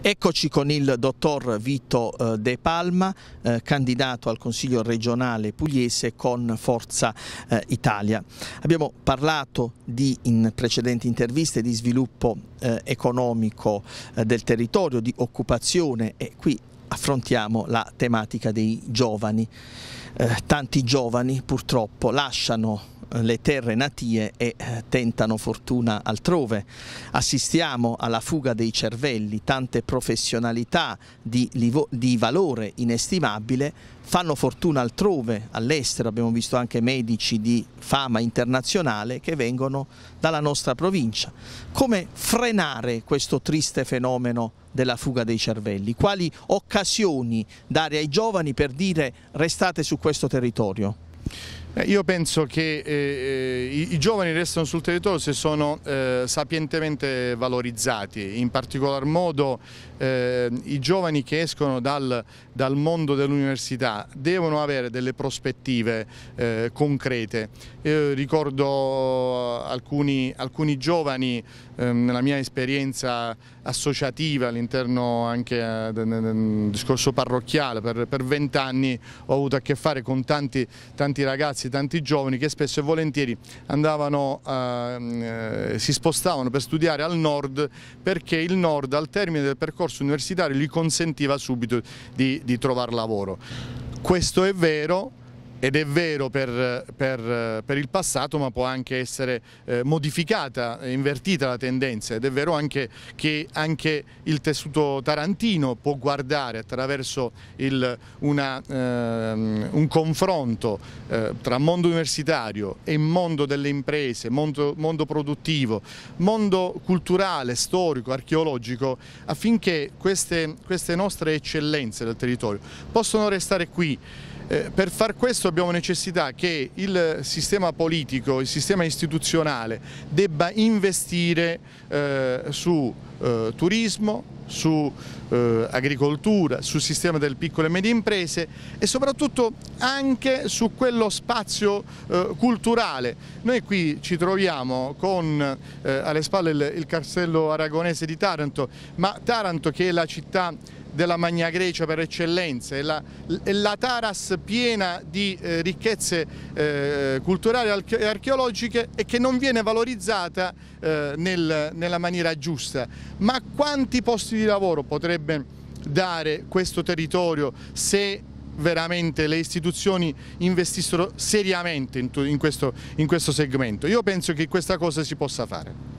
Eccoci con il dottor Vito eh, De Palma, eh, candidato al Consiglio regionale pugliese con Forza eh, Italia. Abbiamo parlato di, in precedenti interviste di sviluppo economico del territorio, di occupazione e qui affrontiamo la tematica dei giovani. tanti giovani purtroppo lasciano eh, le terre natie e eh, tentano fortuna altrove. Assistiamo alla fuga dei cervelli, tante professionalità di, di valore inestimabile fanno fortuna altrove, all'estero, abbiamo visto anche medici di fama internazionale che vengono dalla nostra provincia. Come frenare questo triste fenomeno della fuga dei cervelli? Quali occasioni dare ai giovani per dire restate su questo territorio? Eh, io penso che eh, eh, i, i, giovani restano sul territorio se sono eh, sapientemente valorizzati, in particolar modo eh, i giovani che escono dal, dal mondo dell'università devono avere delle prospettive eh, concrete. Io ricordo alcuni, alcuni giovani ehm, nella mia esperienza associative all'interno anche eh, del discorso parrocchiale, per vent'anni ho avuto a che fare con tanti, tanti, ragazzi, tanti giovani che spesso e volentieri andavano, ehm, eh, si spostavano per studiare al nord perché il nord al termine del percorso universitario gli consentiva subito di, di trovare lavoro. Questo è vero, ed è vero per, per, per, il passato ma può anche essere eh, modificata, invertita la tendenza ed è vero anche che anche il tessuto tarantino può guardare attraverso il, una, eh, un confronto eh, tra mondo universitario e mondo delle imprese, mondo, mondo produttivo, mondo culturale, storico, archeologico affinché queste, queste nostre eccellenze del territorio possano restare qui eh, per far questo abbiamo necessità che il sistema politico, il sistema istituzionale debba investire eh, su eh, turismo, su eh, agricoltura, sul sistema delle piccole e medie imprese e soprattutto anche su quello spazio eh, culturale. Noi qui ci troviamo con alle spalle il, il castello aragonese di Taranto, ma Taranto che è la città della Magna Grecia per eccellenza, è la, è la Taras piena di eh, ricchezze eh, culturali e archeologiche e che non viene valorizzata eh, nel, nella maniera giusta. Ma quanti posti di lavoro potrebbe dare questo territorio se veramente le istituzioni investissero seriamente in questo, in questo segmento. Io penso che questa cosa si possa fare.